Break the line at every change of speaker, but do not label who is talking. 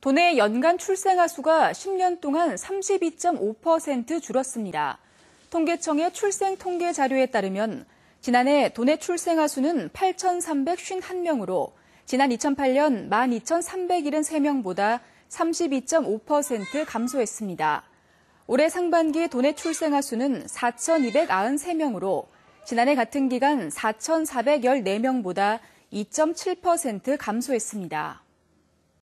도내 연간 출생아 수가 10년 동안 32.5% 줄었습니다. 통계청의 출생 통계 자료에 따르면 지난해 도내 출생아 수는 8,351명으로 지난 2008년 12,373명보다 32.5% 감소했습니다. 올해 상반기 도내 출생아 수는 4,293명으로 지난해 같은 기간 4,414명보다 2.7% 감소했습니다.